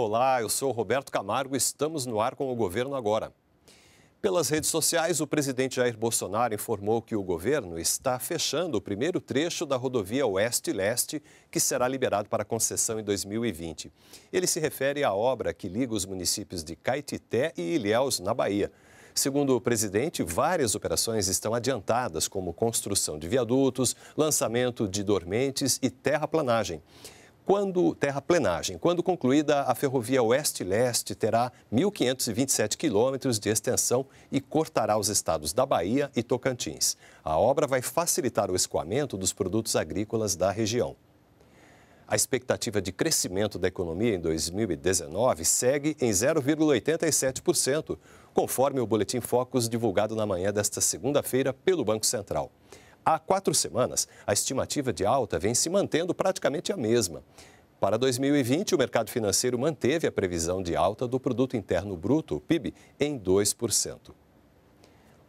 Olá, eu sou Roberto Camargo e estamos no ar com o governo agora. Pelas redes sociais, o presidente Jair Bolsonaro informou que o governo está fechando o primeiro trecho da rodovia Oeste-Leste, que será liberado para concessão em 2020. Ele se refere à obra que liga os municípios de Caetité e Ilhéus, na Bahia. Segundo o presidente, várias operações estão adiantadas, como construção de viadutos, lançamento de dormentes e terraplanagem. Quando terraplenagem, quando concluída a ferrovia Oeste-Leste terá 1.527 quilômetros de extensão e cortará os estados da Bahia e Tocantins. A obra vai facilitar o escoamento dos produtos agrícolas da região. A expectativa de crescimento da economia em 2019 segue em 0,87%, conforme o boletim Focus divulgado na manhã desta segunda-feira pelo Banco Central. Há quatro semanas, a estimativa de alta vem se mantendo praticamente a mesma. Para 2020, o mercado financeiro manteve a previsão de alta do Produto Interno Bruto, o PIB, em 2%.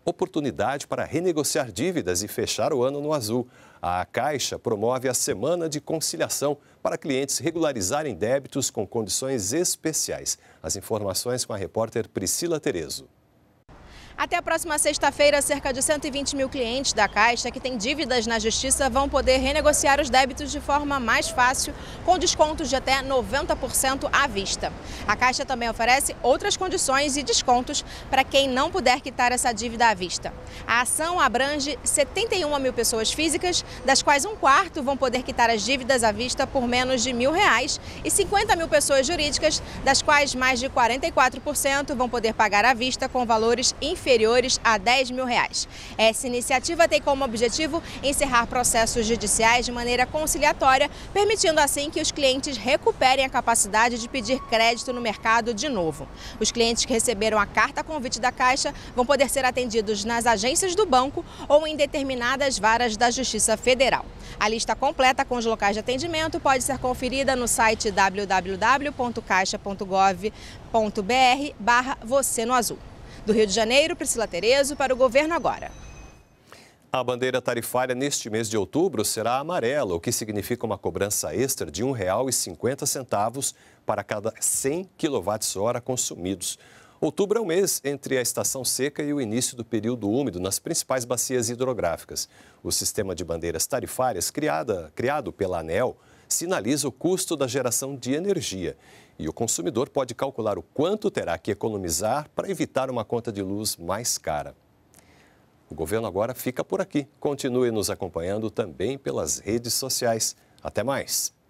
Oportunidade para renegociar dívidas e fechar o ano no azul. A Caixa promove a semana de conciliação para clientes regularizarem débitos com condições especiais. As informações com a repórter Priscila Terezo. Até a próxima sexta-feira, cerca de 120 mil clientes da Caixa que têm dívidas na Justiça vão poder renegociar os débitos de forma mais fácil, com descontos de até 90% à vista. A Caixa também oferece outras condições e descontos para quem não puder quitar essa dívida à vista. A ação abrange 71 mil pessoas físicas, das quais um quarto vão poder quitar as dívidas à vista por menos de mil reais e 50 mil pessoas jurídicas, das quais mais de 44% vão poder pagar à vista com valores inferiores inferiores a 10 mil reais. Essa iniciativa tem como objetivo encerrar processos judiciais de maneira conciliatória, permitindo assim que os clientes recuperem a capacidade de pedir crédito no mercado de novo. Os clientes que receberam a carta convite da Caixa vão poder ser atendidos nas agências do banco ou em determinadas varas da Justiça Federal. A lista completa com os locais de atendimento pode ser conferida no site www.caixa.gov.br barra Você no Azul. Do Rio de Janeiro, Priscila Terezo, para o Governo Agora. A bandeira tarifária neste mês de outubro será amarela, o que significa uma cobrança extra de R$ 1,50 para cada 100 kWh consumidos. Outubro é o mês entre a estação seca e o início do período úmido nas principais bacias hidrográficas. O sistema de bandeiras tarifárias criada, criado pela ANEL sinaliza o custo da geração de energia e o consumidor pode calcular o quanto terá que economizar para evitar uma conta de luz mais cara. O governo agora fica por aqui. Continue nos acompanhando também pelas redes sociais. Até mais!